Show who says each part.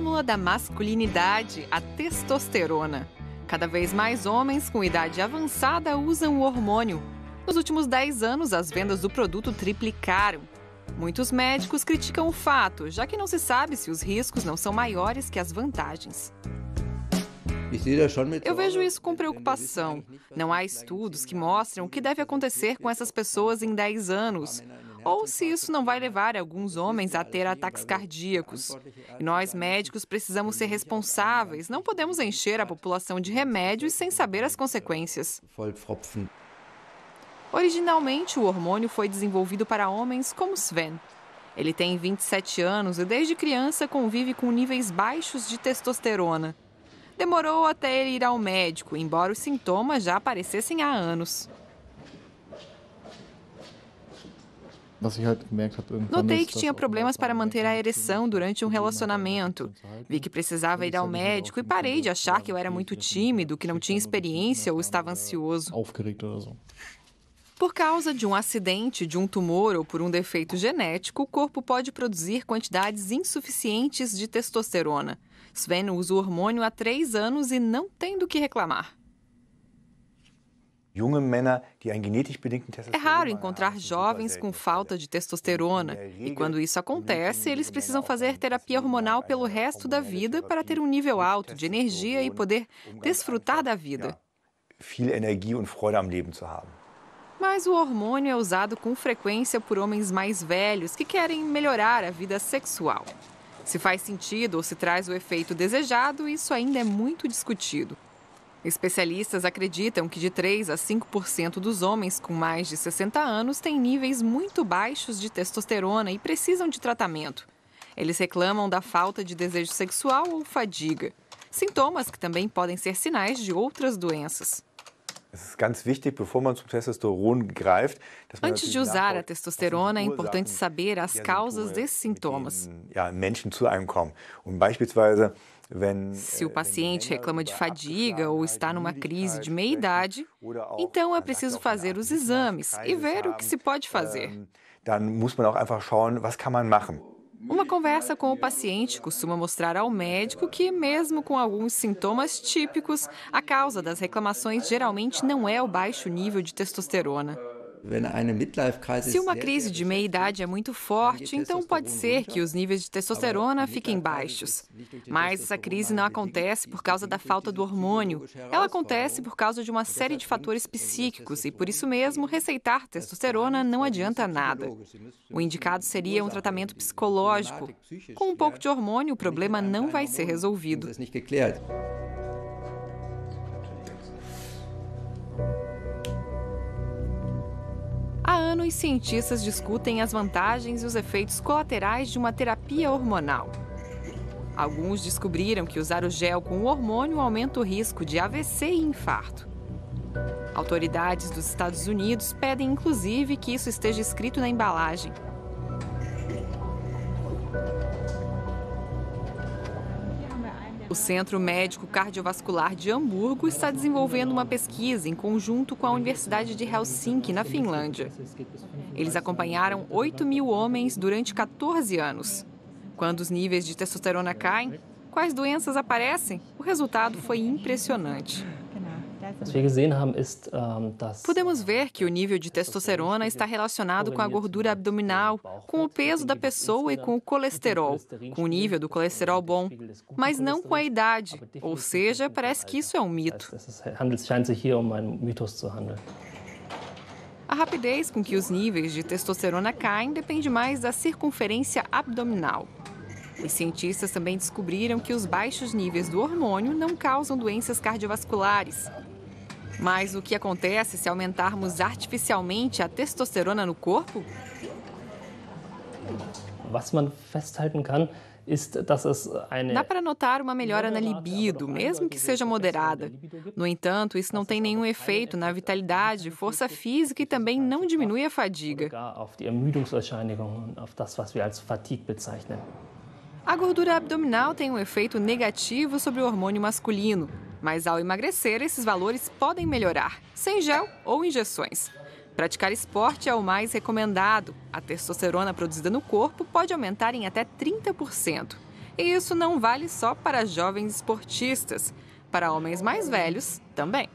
Speaker 1: fórmula da masculinidade, a testosterona. Cada vez mais homens com idade avançada usam o hormônio. Nos últimos 10 anos, as vendas do produto triplicaram. Muitos médicos criticam o fato, já que não se sabe se os riscos não são maiores que as vantagens. Eu vejo isso com preocupação. Não há estudos que mostram o que deve acontecer com essas pessoas em 10 anos ou se isso não vai levar alguns homens a ter ataques cardíacos. E nós, médicos, precisamos ser responsáveis, não podemos encher a população de remédios sem saber as consequências. Originalmente, o hormônio foi desenvolvido para homens como Sven. Ele tem 27 anos e desde criança convive com níveis baixos de testosterona. Demorou até ele ir ao médico, embora os sintomas já aparecessem há anos. Was ich halt gemerkt Notei que tinha problemas né? para manter a ereção durante um né? relacionamento. Né? Vi que precisava ir ao médico e parei de achar que eu era muito tímido, que não tinha tipo, experiência ou estava ansioso. Por causa de um acidente, de um tumor ou por um defeito genético, o corpo pode produzir quantidades insuficientes de testosterona. Sven usa o hormônio há três anos e não tem do que reclamar. É raro encontrar jovens com falta de testosterona, e quando isso acontece, eles precisam fazer terapia hormonal pelo resto da vida para ter um nível alto de energia e poder desfrutar da vida. Mas o hormônio é usado com frequência por homens mais velhos que querem melhorar a vida sexual. Se faz sentido ou se traz o efeito desejado, isso ainda é muito discutido. Especialistas acreditam que de 3 a 5% dos homens com mais de 60 anos têm níveis muito baixos de testosterona e precisam de tratamento. Eles reclamam da falta de desejo sexual ou fadiga, sintomas que também podem ser sinais de outras doenças. Es ist ganz wichtig, bevor man zum Testosteron greift, Antes de usar a testosterona, é importante saber as causas desses sintomas. Ja, zu kommen. Und beispielsweise se o äh, paciente reclama de fadiga ou está numa crise de meia idade, então é preciso fazer os exames e ver o que se pode fazer. Ähm, dann muss man auch einfach schauen, was kann man machen. Uma conversa com o paciente costuma mostrar ao médico que, mesmo com alguns sintomas típicos, a causa das reclamações geralmente não é o baixo nível de testosterona. Se uma crise de meia-idade é muito forte, então pode ser que os níveis de testosterona fiquem baixos. Mas essa crise não acontece por causa da falta do hormônio. Ela acontece por causa de uma série de fatores psíquicos e, por isso mesmo, receitar testosterona não adianta nada. O indicado seria um tratamento psicológico. Com um pouco de hormônio, o problema não vai ser resolvido. dois cientistas discutem as vantagens e os efeitos colaterais de uma terapia hormonal. Alguns descobriram que usar o gel com o hormônio aumenta o risco de AVC e infarto. Autoridades dos Estados Unidos pedem inclusive que isso esteja escrito na embalagem, O Centro Médico Cardiovascular de Hamburgo está desenvolvendo uma pesquisa em conjunto com a Universidade de Helsinki, na Finlândia. Eles acompanharam 8 mil homens durante 14 anos. Quando os níveis de testosterona caem, quais doenças aparecem? O resultado foi impressionante. Ähm, Podemos ver que o nível de testosterona está relacionado com a gordura abdominal, com o peso da pessoa e com o colesterol, com o nível do colesterol bom, mas não com a idade. Ou seja, parece que isso é um mito. A rapidez com que os níveis de testosterona caem depende mais da circunferência abdominal. Os cientistas também descobriram que os baixos níveis do hormônio não causam doenças cardiovasculares, mas o que acontece se aumentarmos artificialmente a testosterona no corpo? Was man festhalten kann, Dá para notar uma melhora na libido, mesmo que seja moderada. No entanto, isso não tem nenhum efeito na vitalidade, força física e também não diminui a fadiga. A gordura abdominal tem um efeito negativo sobre o hormônio masculino. Mas ao emagrecer, esses valores podem melhorar, sem gel ou injeções. Praticar esporte é o mais recomendado. A testosterona produzida no corpo pode aumentar em até 30%. E isso não vale só para jovens esportistas, para homens mais velhos também.